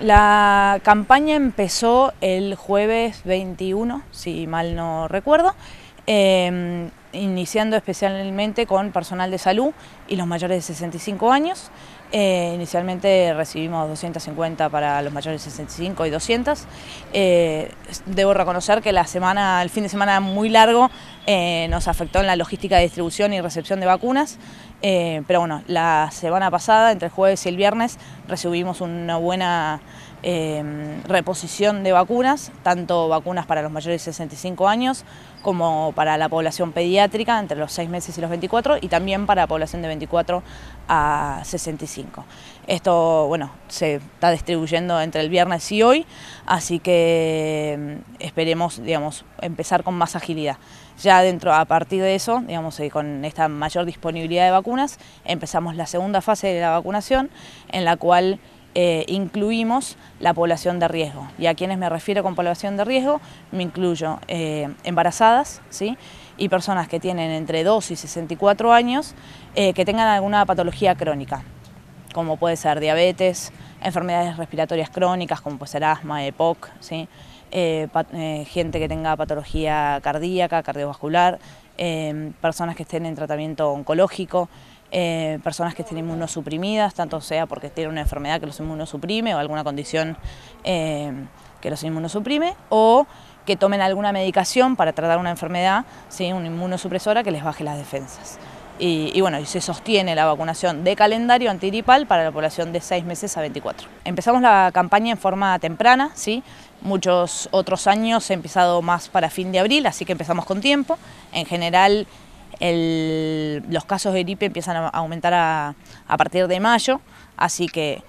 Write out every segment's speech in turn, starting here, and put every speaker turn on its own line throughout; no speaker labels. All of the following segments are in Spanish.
La campaña empezó el jueves 21, si mal no recuerdo, em, iniciando especialmente con personal de salud y los mayores de 65 años. Eh, inicialmente recibimos 250 para los mayores de 65 y 200. Eh, debo reconocer que la semana, el fin de semana muy largo eh, nos afectó en la logística de distribución y recepción de vacunas, pero bueno, la semana pasada, entre el jueves y el viernes, recibimos una buena reposición de vacunas, tanto vacunas para los mayores de 65 años como para la población pediátrica entre los 6 meses y los 24 y también para la población de 24 a 65. Esto, bueno, se está distribuyendo entre el viernes y hoy, así que mm, esperemos, digamos, empezar con más agilidad. Ya dentro, a partir de eso, digamos, eh, con esta mayor disponibilidad de vacunas, empezamos la segunda fase de la vacunación, en la cual eh, incluimos la población de riesgo. Y a quienes me refiero con población de riesgo, me incluyo eh, embarazadas ¿sí? y personas que tienen entre 2 y 64 años que tengan alguna patología crónica como puede ser diabetes, enfermedades respiratorias crónicas como puede ser asma, EPOC, eh, eh, gente que tenga patología cardíaca, cardiovascular, eh, personas que estén en tratamiento oncológico, personas que estén inmunosuprimidas, tanto sea porque tienen una enfermedad que los inmunosuprime o alguna condición que los inmunosuprime, o que tomen alguna medicación para tratar una enfermedad, ¿sí? una inmunosupresora que les baje las defensas y, bueno, y se sostiene la vacunación de calendario antiripal para la población de 6 meses a 24. Empezamos la campaña en forma temprana, ¿sí? muchos otros años he empezado más para fin de abril, así que empezamos con tiempo. En general los casos de gripe empiezan a aumentar a, a partir de mayo, así que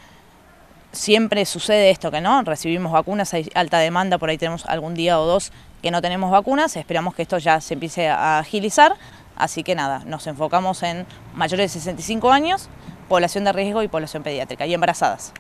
siempre sucede esto que no, recibimos vacunas, hay alta demanda, por ahí tenemos algún día o dos que no tenemos vacunas, esperamos que esto ya se empiece a agilizar, así que nada, nos enfocamos en mayores de 65 años, población de riesgo y población pediátrica y embarazadas.